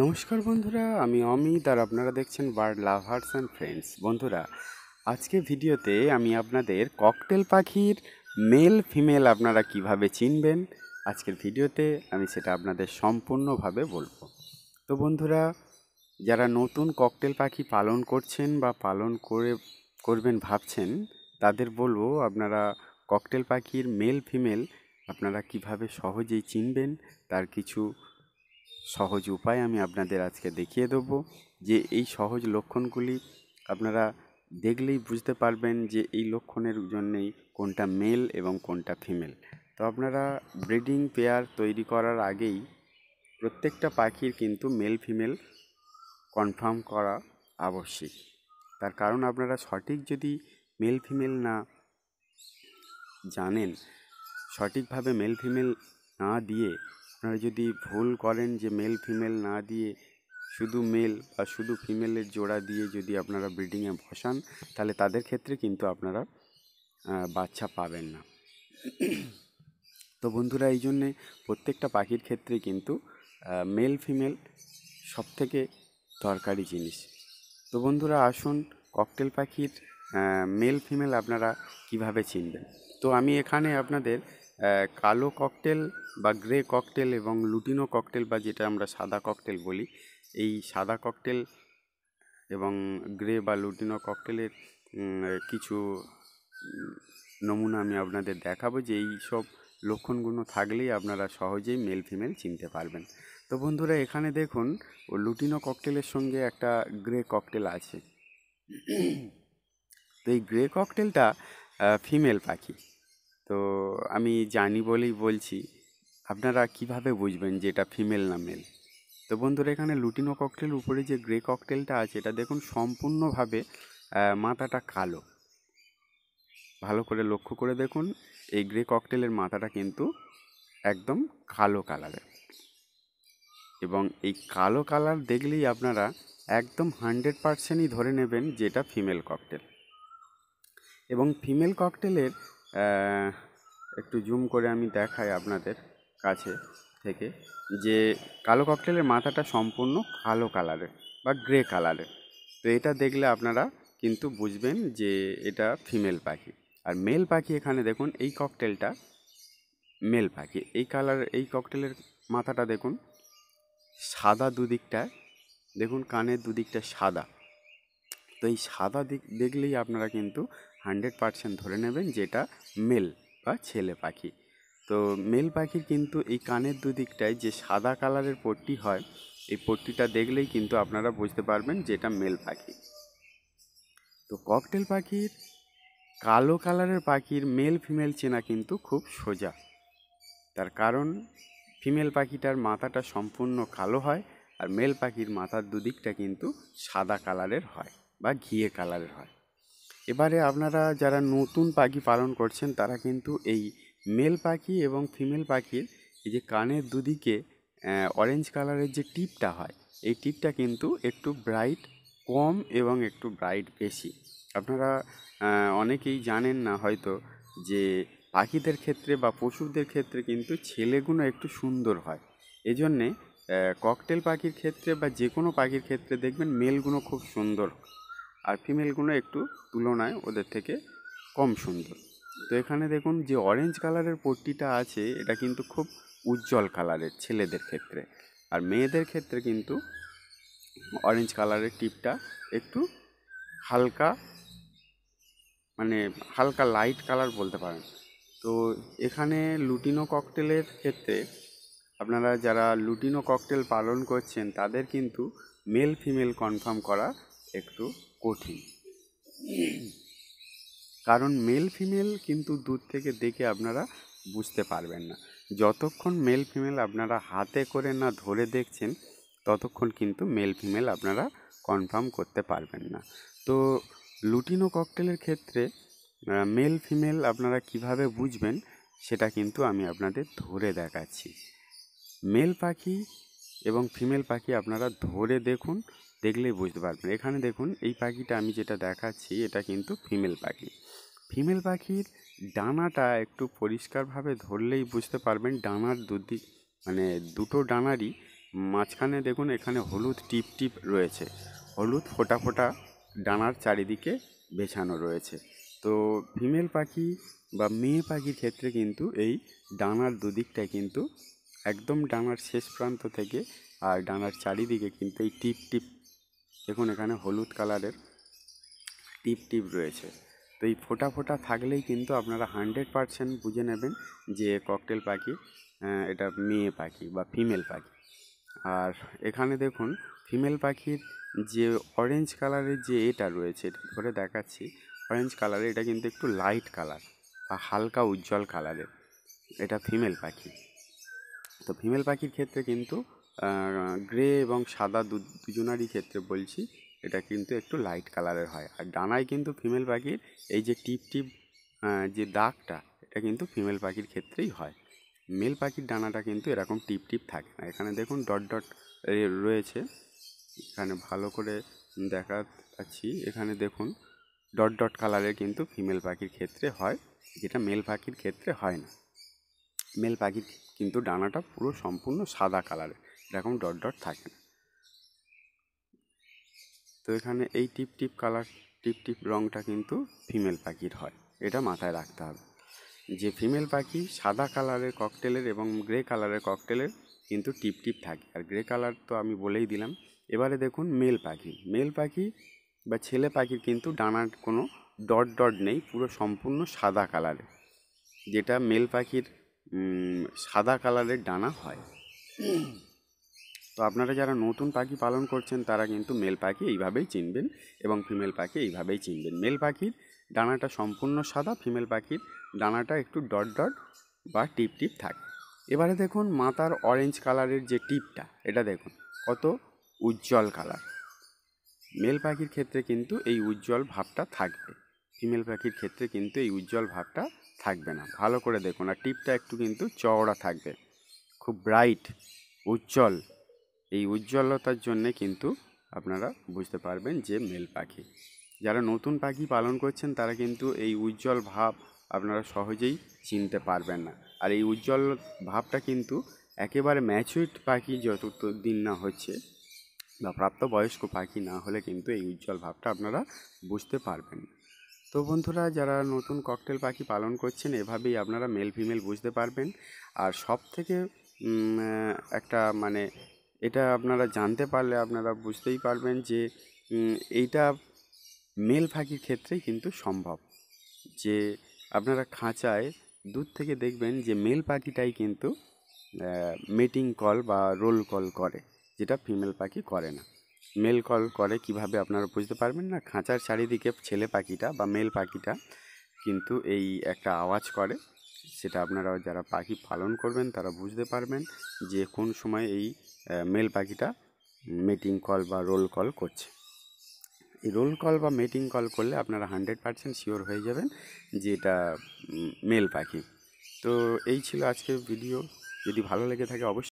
নমস্কার বন্ধুরা আমি অমিত আর আপনারা দেখছেন বার্ড লাভার্স অ্যান্ড ফ্রেন্ডস বন্ধুরা আজকে ভিডিওতে আমি আপনাদের ককটেল পাখির মেল ফিমেল আপনারা কিভাবে চিনবেন আজকের ভিডিওতে আমি সেটা আপনাদের সম্পূর্ণভাবে বলবো তো বন্ধুরা যারা নতুন ককটেল পাখি পালন করছেন বা পালন করে করবেন ভাবছেন তাদের বলবো আপনারা ককটেল পাখির মেল ফিমেল আপনারা কিভাবে সহজেই চিনবেন তার কিছু সহজ উপায় আমি আপনাদের আজকে দেখিয়ে দেব যে এই সহজ লক্ষণগুলি আপনারা দেখলেই বুঝতে পারবেন যে এই লক্ষণের জন্যেই কোনটা মেল এবং কোনটা ফিমেল তো আপনারা ব্রিডিং পেয়ার তৈরি করার আগেই প্রত্যেকটা পাখির কিন্তু মেল ফিমেল কনফার্ম করা আবশ্যিক তার কারণ আপনারা সঠিক যদি মেল ফিমেল না জানেন সঠিকভাবে মেল ফিমেল না দিয়ে আপনারা যদি ভুল করেন যে মেল ফিমেল না দিয়ে শুধু মেল বা শুধু ফিমেলের জোড়া দিয়ে যদি আপনারা ব্রিডিংয়ে বসান তাহলে তাদের ক্ষেত্রে কিন্তু আপনারা বাচ্চা পাবেন না তো বন্ধুরা এই জন্যে প্রত্যেকটা পাখির ক্ষেত্রে কিন্তু মেল ফিমেল সব থেকে দরকারি জিনিস তো বন্ধুরা আসুন ককটেল পাখির মেল ফিমেল আপনারা কিভাবে চিনবেন তো আমি এখানে আপনাদের কালো ককটেল বা গ্রে ককটেল এবং লুটিনো ককটেল বা যেটা আমরা সাদা ককটেল বলি এই সাদা ককটেল এবং গ্রে বা লুটিনো ককটেলের কিছু নমুনা আমি আপনাদের দেখাবো যে এই সব লক্ষণগুলো থাকলেই আপনারা সহজেই মেল ফিমেল চিনতে পারবেন তো বন্ধুরা এখানে দেখুন ও লুটিনো ককটেলের সঙ্গে একটা গ্রে ককটেল আছে তো এই গ্রে ককটেলটা ফিমেল পাখি তো আমি জানি বলেই বলছি আপনারা কিভাবে বুঝবেন যে এটা ফিমেল না মেল তো বন্ধুরা এখানে লুটিনো ককটেল উপরে যে গ্রে ককটেলটা আছে এটা দেখুন সম্পূর্ণভাবে মাথাটা কালো ভালো করে লক্ষ্য করে দেখুন এই গ্রে ককটেলের মাথাটা কিন্তু একদম কালো কালারের এবং এই কালো কালার দেখলেই আপনারা একদম হান্ড্রেড পারসেন্টই ধরে নেবেন যেটা ফিমেল ককটেল এবং ফিমেল ককটেলের একটু জুম করে আমি দেখাই আপনাদের কাছে থেকে যে কালো ককটেলের মাথাটা সম্পূর্ণ কালো কালারের বা গ্রে কালারের তো এটা দেখলে আপনারা কিন্তু বুঝবেন যে এটা ফিমেল পাখি আর মেল পাখি এখানে দেখুন এই ককটেলটা মেল পাখি এই কালার এই ককটেলের মাথাটা দেখুন সাদা দুদিকটায় দেখুন কানের দুদিকটা সাদা তো এই সাদা দিক দেখলেই আপনারা কিন্তু হান্ড্রেড পারসেন্ট ধরে নেবেন যেটা মেল বা ছেলে পাখি তো মেল পাখির কিন্তু এই কানের দুদিকটায় যে সাদা কালারের পট্টি হয় এই পট্টিটা দেখলেই কিন্তু আপনারা বুঝতে পারবেন যে এটা মেল পাখি তো ককটেল পাখির কালো কালারের পাখির মেল ফিমেল চেনা কিন্তু খুব সোজা তার কারণ ফিমেল পাখিটার মাথাটা সম্পূর্ণ কালো হয় আর মেল পাখির মাথার দুদিকটা কিন্তু সাদা কালারের হয় বা ঘিয়ে কালারের হয় এবারে আপনারা যারা নতুন পাখি পালন করছেন তারা কিন্তু এই মেল পাখি এবং ফিমেল পাখির এই যে কানের দুদিকে অরেঞ্জ কালারের যে টিপটা হয় এই টিপটা কিন্তু একটু ব্রাইট কম এবং একটু ব্রাইট বেশি আপনারা অনেকেই জানেন না হয়তো যে পাখিদের ক্ষেত্রে বা পশুদের ক্ষেত্রে কিন্তু ছেলেগুলো একটু সুন্দর হয় এজন্যে ককটেল পাখির ক্ষেত্রে বা যে কোনো পাখির ক্ষেত্রে দেখবেন মেলগুলো খুব সুন্দর আর ফিমেলগুলো একটু তুলনায় ওদের থেকে কম সুন্দর তো এখানে দেখুন যে অরেঞ্জ কালারের পট্টিটা আছে এটা কিন্তু খুব উজ্জ্বল কালারের ছেলেদের ক্ষেত্রে আর মেয়েদের ক্ষেত্রে কিন্তু অরেঞ্জ কালারের টিপটা একটু হালকা মানে হালকা লাইট কালার বলতে পারেন তো এখানে লুটিনো ককটেলের ক্ষেত্রে আপনারা যারা লুটিনো ককটেল পালন করছেন তাদের কিন্তু মেল ফিমেল কনফার্ম করা একটু কঠিন কারণ মেল ফিমেল কিন্তু দূর থেকে দেখে আপনারা বুঝতে পারবেন না যতক্ষণ মেল ফিমেল আপনারা হাতে করে না ধরে দেখছেন ততক্ষণ কিন্তু মেল ফিমেল আপনারা কনফার্ম করতে পারবেন না তো লুটিনো ককটেলের ক্ষেত্রে মেল ফিমেল আপনারা কিভাবে বুঝবেন সেটা কিন্তু আমি আপনাদের ধরে দেখাচ্ছি মেল পাখি এবং ফিমেল পাখি আপনারা ধরে দেখুন দেখলেই বুঝতে পারবেন এখানে দেখুন এই পাখিটা আমি যেটা দেখাচ্ছি এটা কিন্তু ফিমেল পাখি ফিমেল পাখির ডানাটা একটু পরিষ্কারভাবে ধরলেই বুঝতে পারবেন ডানার দুদিক মানে দুটো ডানারই মাঝখানে দেখুন এখানে হলুদ টিপ টিপ রয়েছে হলুদ ফোটা ফোটা ডানার চারিদিকে বেছানো রয়েছে তো ফিমেল পাখি বা মেয়ে পাখির ক্ষেত্রে কিন্তু এই ডানার দুদিকটায় কিন্তু একদম ডানার শেষ প্রান্ত থেকে আর ডানার চারিদিকে কিন্তু এই টিপ টিপ দেখুন এখানে হলুদ কালারের টিপ টিপ রয়েছে তো এই ফোটা ফোটা থাকলেই কিন্তু আপনারা হান্ড্রেড পারসেন্ট বুঝে নেবেন যে ককটেল পাখি এটা মেয়ে পাখি বা ফিমেল পাখি আর এখানে দেখুন ফিমেল পাখির যে অরেঞ্জ কালারের যে এটা রয়েছে এটা ধরে দেখাচ্ছি অরেঞ্জ কালারের এটা কিন্তু একটু লাইট কালার বা হালকা উজ্জ্বল কালারের এটা ফিমেল পাখি তো ফিমেল পাখির ক্ষেত্রে কিন্তু গ্রে এবং সাদা দুজনারই ক্ষেত্রে বলছি এটা কিন্তু একটু লাইট কালারের হয় আর ডানায় কিন্তু ফিমেল পাখির এই যে টিপ টিপ যে দাগটা এটা কিন্তু ফিমেল পাখির ক্ষেত্রেই হয় মেল পাখির ডানাটা কিন্তু এরকম টিপ টিপ থাকে না এখানে দেখুন ডট ডট রয়েছে এখানে ভালো করে দেখা পাচ্ছি এখানে দেখুন ডট ডট কালারের কিন্তু ফিমেল পাখির ক্ষেত্রে হয় যেটা মেল পাখির ক্ষেত্রে হয় না মেল পাখির কিন্তু ডানাটা পুরো সম্পূর্ণ সাদা কালারের এরকম ডট ডট থাকে না তো এখানে এই টিপ টিপ কালার টিপ টিপ রঙটা কিন্তু ফিমেল পাখির হয় এটা মাথায় রাখতে হবে যে ফিমেল পাখি সাদা কালারের ককটেলের এবং গ্রে কালারের ককটেলের কিন্তু টিপ টিপ থাকে আর গ্রে কালার তো আমি বলেই দিলাম এবারে দেখুন মেল পাখি মেল পাখি বা ছেলে পাখির কিন্তু ডানার কোনো ডট ডট নেই পুরো সম্পূর্ণ সাদা কালারের যেটা মেল পাখির সাদা কালারের ডানা হয় তো আপনারা যারা নতুন পাখি পালন করছেন তারা কিন্তু মেল পাখি এইভাবেই চিনবেন এবং ফিমেল পাখি এইভাবেই চিনবেন মেল পাখির ডানাটা সম্পূর্ণ সাদা ফিমেল পাখির ডানাটা একটু ডট ডট বা টিপ টিপ থাকে এবারে দেখুন মাথার অরেঞ্জ কালারের যে টিপটা এটা দেখুন কত উজ্জ্বল কালার মেল পাখির ক্ষেত্রে কিন্তু এই উজ্জ্বল ভাবটা থাকবে ফিমেল পাখির ক্ষেত্রে কিন্তু এই উজ্জ্বল ভাবটা থাকবে না ভালো করে দেখুন আর টিপটা একটু কিন্তু চওড়া থাকবে খুব ব্রাইট উজ্জ্বল এই উজ্জ্বলতার জন্যে কিন্তু আপনারা বুঝতে পারবেন যে মেল পাখি যারা নতুন পাখি পালন করছেন তারা কিন্তু এই উজ্জ্বল ভাব আপনারা সহজেই চিনতে পারবেন না আর এই উজ্জ্বল ভাবটা কিন্তু একেবারে ম্যাচুরড পাখি যত দিন না হচ্ছে বা প্রাপ্তবয়স্ক পাখি না হলে কিন্তু এই উজ্জ্বল ভাবটা আপনারা বুঝতে পারবেন না তো বন্ধুরা যারা নতুন ককটেল পাখি পালন করছেন এভাবেই আপনারা মেল ফিমেল বুঝতে পারবেন আর সব থেকে একটা মানে এটা আপনারা জানতে পারলে আপনারা বুঝতেই পারবেন যে এইটা মেল পাখির ক্ষেত্রেই কিন্তু সম্ভব যে আপনারা খাঁচায় দূর থেকে দেখবেন যে মেল পাখিটাই কিন্তু মেটিং কল বা রোল কল করে যেটা ফিমেল পাখি করে না মেল কল করে কিভাবে আপনারা বুঝতে পারবেন না খাঁচার চারিদিকে ছেলে পাখিটা বা মেল পাখিটা কিন্তু এই একটা আওয়াজ করে সেটা আপনারা যারা পাখি পালন করবেন তারা বুঝতে পারবেন যে কোন সময় এই মেল পাখিটা মিটিং কল বা রোল কল করছে এই রোল কল বা মিটিং কল করলে আপনারা হান্ড্রেড পারসেন্ট শিওর হয়ে যাবেন যে এটা মেল পাখি তো এই ছিল আজকের ভিডিও যদি ভালো লেগে থাকে অবশ্যই